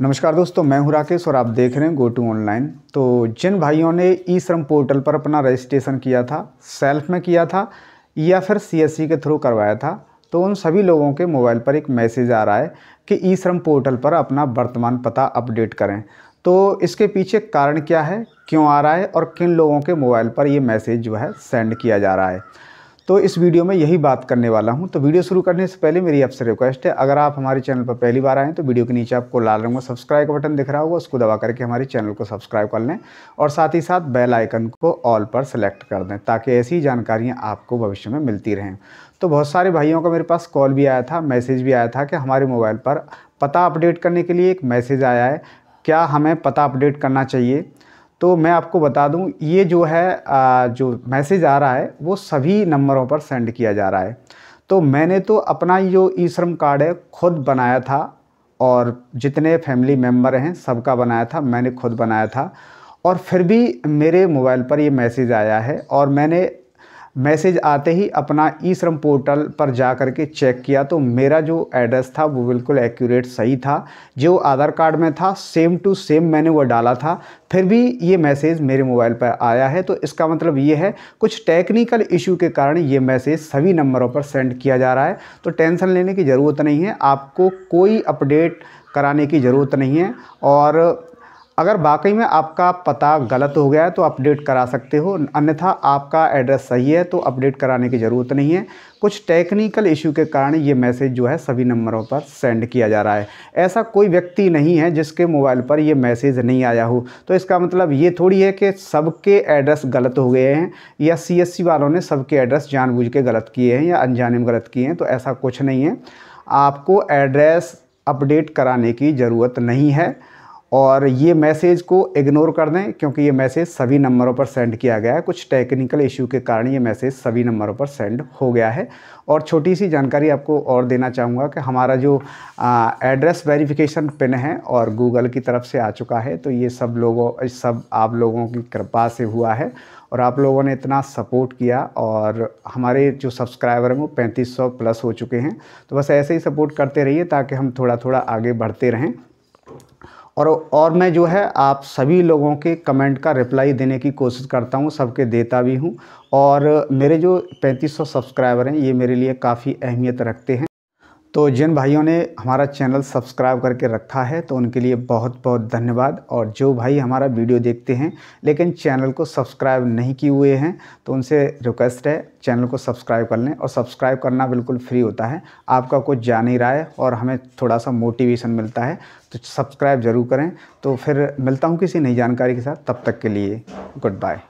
नमस्कार दोस्तों मैं हूं राकेश और आप देख रहे हैं गो टू ऑनलाइन तो जिन भाइयों ने ई श्रम पोर्टल पर अपना रजिस्ट्रेशन किया था सेल्फ में किया था या फिर सीएससी e के थ्रू करवाया था तो उन सभी लोगों के मोबाइल पर एक मैसेज आ रहा है कि ई श्रम पोर्टल पर अपना वर्तमान पता अपडेट करें तो इसके पीछे कारण क्या है क्यों आ रहा है और किन लोगों के मोबाइल पर ये मैसेज जो है सेंड किया जा रहा है तो इस वीडियो में यही बात करने वाला हूँ तो वीडियो शुरू करने से पहले मेरी आपसे रिक्वेस्ट है अगर आप हमारे चैनल पर पहली बार आएँ तो वीडियो के नीचे आपको लाल रंग में सब्सक्राइब का बटन दिख रहा होगा उसको दबा करके हमारे चैनल को सब्सक्राइब कर लें और साथ ही साथ बेल आइकन को ऑल पर सेलेक्ट कर दें ताकि ऐसी जानकारियाँ आपको भविष्य में मिलती रहें तो बहुत सारे भाइयों का मेरे पास कॉल भी आया था मैसेज भी आया था कि हमारे मोबाइल पर पता अपडेट करने के लिए एक मैसेज आया है क्या हमें पता अपडेट करना चाहिए तो मैं आपको बता दूं ये जो है जो मैसेज आ रहा है वो सभी नंबरों पर सेंड किया जा रहा है तो मैंने तो अपना जो ई श्रम कार्ड है खुद बनाया था और जितने फैमिली मेम्बर हैं सबका बनाया था मैंने खुद बनाया था और फिर भी मेरे मोबाइल पर ये मैसेज आया है और मैंने मैसेज आते ही अपना ई श्रम पोर्टल पर जा कर के चेक किया तो मेरा जो एड्रेस था वो बिल्कुल एक्यूरेट सही था जो आधार कार्ड में था सेम टू सेम मैंने वो डाला था फिर भी ये मैसेज मेरे मोबाइल पर आया है तो इसका मतलब ये है कुछ टेक्निकल इशू के कारण ये मैसेज सभी नंबरों पर सेंड किया जा रहा है तो टेंशन लेने की ज़रूरत नहीं है आपको कोई अपडेट कराने की ज़रूरत नहीं है और अगर वाकई में आपका पता गलत हो गया है तो अपडेट करा सकते हो अन्यथा आपका एड्रेस सही है तो अपडेट कराने की ज़रूरत नहीं है कुछ टेक्निकल इशू के कारण ये मैसेज जो है सभी नंबरों पर सेंड किया जा रहा है ऐसा कोई व्यक्ति नहीं है जिसके मोबाइल पर ये मैसेज नहीं आया हो तो इसका मतलब ये थोड़ी है कि सबके एड्रेस गलत हो गए हैं या सी वालों ने सबके एड्रेस जानबूझ के गलत किए हैं या अनजाने में गलत किए हैं तो ऐसा कुछ नहीं है आपको एड्रेस अपडेट कराने की ज़रूरत नहीं है और ये मैसेज को इग्नोर कर दें क्योंकि ये मैसेज सभी नंबरों पर सेंड किया गया है कुछ टेक्निकल इशू के कारण ये मैसेज सभी नंबरों पर सेंड हो गया है और छोटी सी जानकारी आपको और देना चाहूँगा कि हमारा जो एड्रेस वेरिफिकेशन पिन है और गूगल की तरफ से आ चुका है तो ये सब लोगों सब आप लोगों की कृपा से हुआ है और आप लोगों ने इतना सपोर्ट किया और हमारे जो सब्सक्राइबर हैं वो पैंतीस प्लस हो चुके हैं तो बस ऐसे ही सपोर्ट करते रहिए ताकि हम थोड़ा थोड़ा आगे बढ़ते रहें और और मैं जो है आप सभी लोगों के कमेंट का रिप्लाई देने की कोशिश करता हूँ सबके देता भी हूँ और मेरे जो 3500 सब्सक्राइबर हैं ये मेरे लिए काफ़ी अहमियत रखते हैं तो जिन भाइयों ने हमारा चैनल सब्सक्राइब करके रखा है तो उनके लिए बहुत बहुत धन्यवाद और जो भाई हमारा वीडियो देखते हैं लेकिन चैनल को सब्सक्राइब नहीं किए हुए हैं तो उनसे रिक्वेस्ट है चैनल को सब्सक्राइब कर लें और सब्सक्राइब करना बिल्कुल फ्री होता है आपका कुछ जा नहीं रहा है और हमें थोड़ा सा मोटिवेशन मिलता है तो सब्सक्राइब ज़रूर करें तो फिर मिलता हूँ किसी नई जानकारी के साथ तब तक के लिए गुड बाय